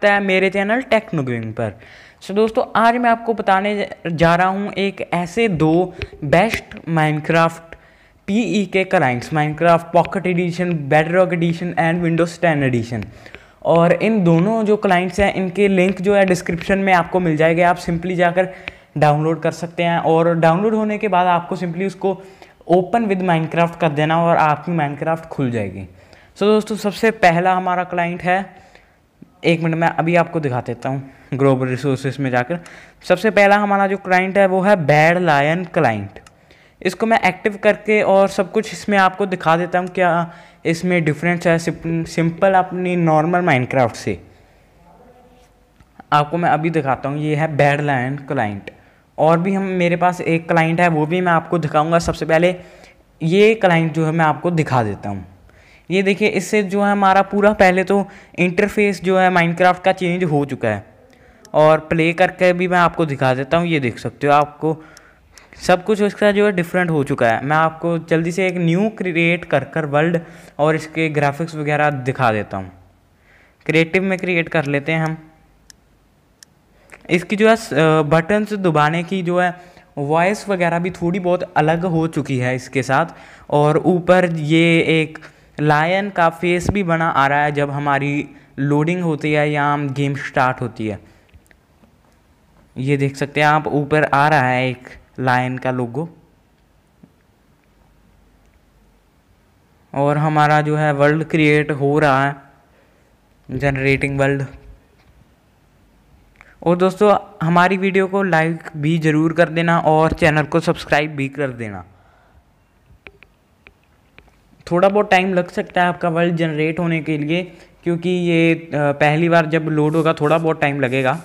सकता है मेरे चैनल टेक्नो गेमिंग पर सो दोस्तों आज मैं आपको बताने जा रहा हूँ एक ऐसे दो बेस्ट माइनक्राफ्ट पीई e के clients Minecraft pocket edition bedrock edition and Windows ten edition और इन दोनों जो क्लाइंट्स हैं इनके लिंक जो है डिस्क्रिप्शन में आपको मिल जाएगा आप सिंपली जाकर डाउनलोड कर सकते हैं और डाउनलोड होने के बाद आपको सिंपली उसको ओपन विद माइनक्राफ्ट कर देना और आपकी माइनक्राफ्ट खुल जाएगी सो so, दोस्तों सबसे पहला हमारा क्लाइंट है एक मिनट मैं अभी आपको दिखा देता हूँ ग्लोबल रिसोर्सेज में जाकर सबसे पहला हमारा जो क्लाइंट है वो है बैड लायन क्लाइंट इसको मैं एक्टिव करके और सब कुछ इसमें आपको दिखा देता हूँ क्या इसमें डिफरेंस है सिंपल अपनी नॉर्मल माइनक्राफ्ट से आपको मैं अभी दिखाता हूँ ये है बैड लायन क्लाइंट और भी हम मेरे पास एक क्लाइंट है वो भी मैं आपको दिखाऊंगा सबसे पहले ये क्लाइंट जो है मैं आपको दिखा देता हूँ ये देखिए इससे जो है हमारा पूरा पहले तो इंटरफेस जो है माइनक्राफ्ट का चेंज हो चुका है और प्ले करके भी मैं आपको दिखा देता हूँ ये देख सकते हो आपको सब कुछ उसका जो है डिफरेंट हो चुका है मैं आपको जल्दी से एक न्यू क्रिएट कर कर वर्ल्ड और इसके ग्राफिक्स वगैरह दिखा देता हूँ क्रिएटिव में क्रिएट कर लेते हैं हम इसकी जो है बटन्स दबाने की जो है वॉइस वगैरह भी थोड़ी बहुत अलग हो चुकी है इसके साथ और ऊपर ये एक लायन का फेस भी बना आ रहा है जब हमारी लोडिंग होती है या हम गेम स्टार्ट होती है ये देख सकते हैं आप ऊपर आ रहा है एक लायन का लोगो और हमारा जो है वर्ल्ड क्रिएट हो रहा है जनरेटिंग वर्ल्ड और दोस्तों हमारी वीडियो को लाइक भी ज़रूर कर देना और चैनल को सब्सक्राइब भी कर देना थोड़ा बहुत टाइम लग सकता है आपका वर्ल्ड जनरेट होने के लिए क्योंकि ये पहली बार जब लोड होगा थोड़ा बहुत टाइम लगेगा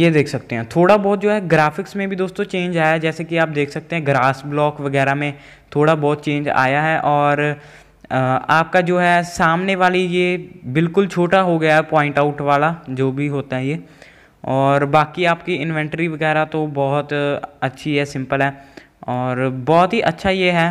ये देख सकते हैं थोड़ा बहुत जो है ग्राफिक्स में भी दोस्तों चेंज आया है जैसे कि आप देख सकते हैं ग्रास ब्लॉक वगैरह में थोड़ा बहुत चेंज आया है और आपका जो है सामने वाली ये बिल्कुल छोटा हो गया है पॉइंट आउट वाला जो भी होता है ये और बाकी आपकी इन्वेंट्री वगैरह तो बहुत अच्छी है सिंपल है और बहुत ही अच्छा ये है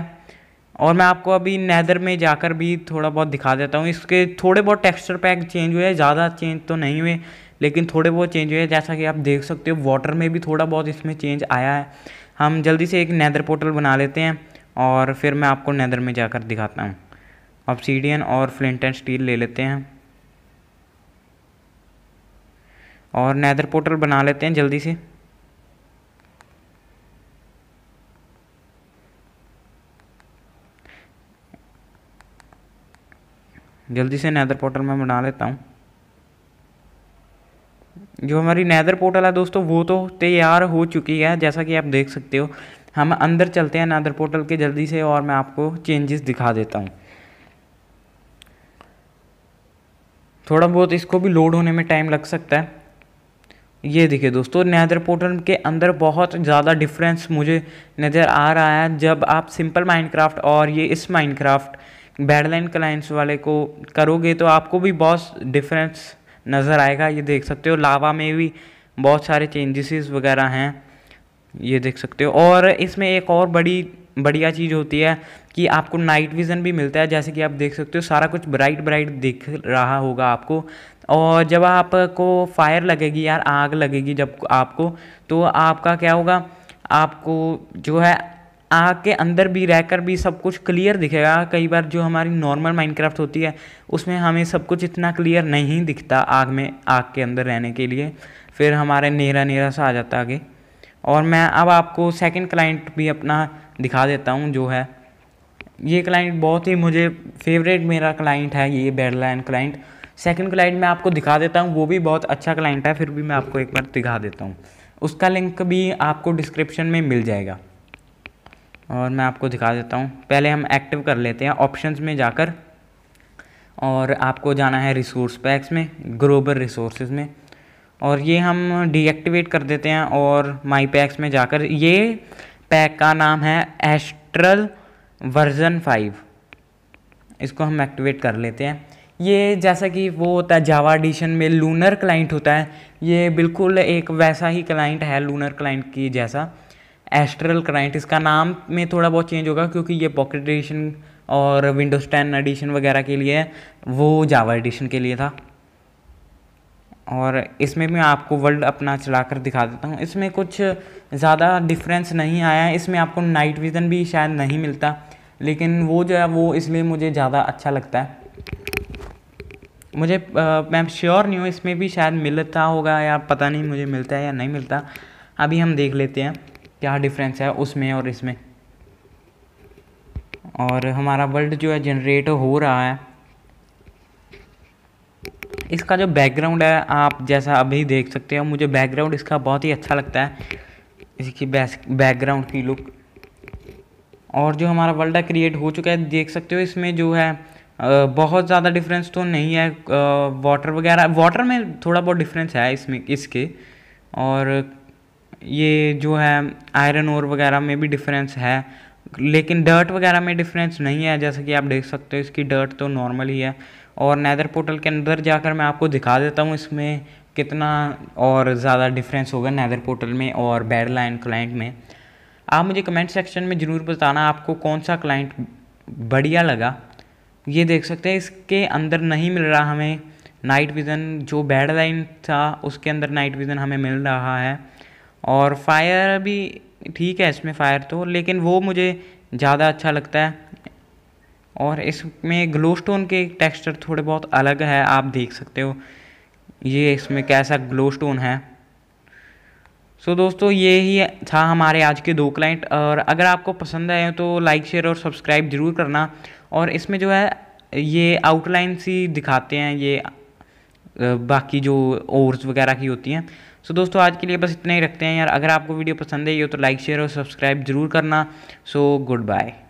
और मैं आपको अभी नैदर में जाकर भी थोड़ा बहुत दिखा देता हूँ इसके थोड़े बहुत टेक्सचर पैक चेंज हुए ज़्यादा चेंज तो नहीं हुए लेकिन थोड़े बहुत चेंज हुए जैसा कि आप देख सकते हो वाटर में भी थोड़ा बहुत इसमें चेंज आया है हम जल्दी से एक नैदर पोर्टल बना लेते हैं और फिर मैं आपको नैदर में जाकर दिखाता हूँ सीडियन और फ्लिंट एंड स्टील ले लेते हैं और नैदर पोर्टल बना लेते हैं जल्दी से जल्दी से नैदर पोर्टल में बना लेता हूँ जो हमारी नैदर पोर्टल है दोस्तों वो तो तैयार हो चुकी है जैसा कि आप देख सकते हो हम अंदर चलते हैं नैदर पोर्टल के जल्दी से और मैं आपको चेंजेस दिखा देता हूँ थोड़ा बहुत इसको भी लोड होने में टाइम लग सकता है ये देखिए दोस्तों नैदर पोर्टल के अंदर बहुत ज़्यादा डिफरेंस मुझे नज़र आ रहा है जब आप सिंपल माइंड और ये इस माइंड बैडलाइन क्लाइंट्स वाले को करोगे तो आपको भी बहुत डिफरेंस नज़र आएगा ये देख सकते हो लावा में भी बहुत सारे चेंजेसेस वगैरह हैं ये देख सकते हो और इसमें एक और बड़ी बढ़िया चीज़ होती है कि आपको नाइट विज़न भी मिलता है जैसे कि आप देख सकते हो सारा कुछ ब्राइट ब्राइट दिख रहा होगा आपको और जब आपको फायर लगेगी यार आग लगेगी जब आपको तो आपका क्या होगा आपको जो है आँख के अंदर भी रहकर भी सब कुछ क्लियर दिखेगा कई बार जो हमारी नॉर्मल माइनक्राफ्ट होती है उसमें हमें सब कुछ इतना क्लियर नहीं दिखता आग में आग के अंदर रहने के लिए फिर हमारे नेरा नेरा सा आ जाता आगे और मैं अब आपको सेकंड क्लाइंट भी अपना दिखा देता हूँ जो है ये क्लाइंट बहुत ही मुझे फेवरेट मेरा क्लाइंट है ये बेडलैंड क्लाइंट सेकंड क्लाइंट मैं आपको दिखा देता हूँ वो भी बहुत अच्छा क्लाइंट है फिर भी मैं आपको एक बार दिखा देता हूँ उसका लिंक भी आपको डिस्क्रिप्शन में मिल जाएगा और मैं आपको दिखा देता हूँ पहले हम एक्टिव कर लेते हैं ऑप्शंस में जाकर और आपको जाना है रिसोर्स पैक्स में ग्रोबल रिसोर्सेज में और ये हम डीएक्टिवेट कर देते हैं और माई पैक्स में जाकर ये पैक का नाम है एस्ट्रल वर्जन फाइव इसको हम एक्टिवेट कर लेते हैं ये जैसा कि वो होता है जावा एडिशन में लूनर क्लाइंट होता है ये बिल्कुल एक वैसा ही क्लाइंट है लूनर क्लाइंट की जैसा एस्ट्रल क्राइंट इसका नाम में थोड़ा बहुत चेंज होगा क्योंकि ये पॉकेट एडिशन और विंडोज़ टेन एडिशन वगैरह के लिए वो जावा एडिशन के लिए था और इसमें मैं आपको वर्ल्ड अपना चला कर दिखा देता हूँ इसमें कुछ ज़्यादा डिफरेंस नहीं आया इसमें आपको नाइट विज़न भी शायद नहीं मिलता लेकिन वो जो है वो इसलिए मुझे ज़्यादा अच्छा लगता है मुझे आ, मैं श्योर नहीं हूँ इसमें भी शायद मिलता होगा या पता नहीं मुझे मिलता है या नहीं मिलता अभी हम देख लेते हैं क्या डिफरेंस है उसमें और इसमें और हमारा वर्ल्ड जो है जनरेट हो रहा है इसका जो बैकग्राउंड है आप जैसा अभी देख सकते हो मुझे बैकग्राउंड इसका बहुत ही अच्छा लगता है इसकी बैकग्राउंड की लुक और जो हमारा वर्ल्ड है क्रिएट हो चुका है देख सकते हो इसमें जो है बहुत ज़्यादा डिफरेंस तो नहीं है वाटर वगैरह वाटर में थोड़ा बहुत डिफरेंस है इसमें इसके और ये जो है आयरन और वगैरह में भी डिफरेंस है लेकिन डर्ट वगैरह में डिफरेंस नहीं है जैसा कि आप देख सकते हो इसकी डर्ट तो नॉर्मल ही है और नैदर पोर्टल के अंदर जाकर मैं आपको दिखा देता हूँ इसमें कितना और ज़्यादा डिफरेंस होगा नैदर पोर्टल में और बैड लाइन क्लाइंट में आप मुझे कमेंट सेक्शन में ज़रूर बताना आपको कौन सा क्लाइंट बढ़िया लगा ये देख सकते हैं इसके अंदर नहीं मिल रहा हमें नाइट विज़न जो बैड लाइन था उसके अंदर नाइट विज़न हमें मिल रहा है और फायर भी ठीक है इसमें फायर तो लेकिन वो मुझे ज़्यादा अच्छा लगता है और इसमें ग्लोस्टोन के टेक्सचर थोड़े बहुत अलग है आप देख सकते हो ये इसमें कैसा ग्लोस्टोन है सो so, दोस्तों ये ही था हमारे आज के दो क्लाइंट और अगर आपको पसंद आए तो लाइक शेयर और सब्सक्राइब ज़रूर करना और इसमें जो है ये आउटलाइन सी दिखाते हैं ये बाकी जो ओर्स वगैरह की होती हैं सो दोस्तों आज के लिए बस इतना ही रखते हैं यार अगर आपको वीडियो पसंद है ये तो लाइक शेयर और सब्सक्राइब जरूर करना सो गुड बाय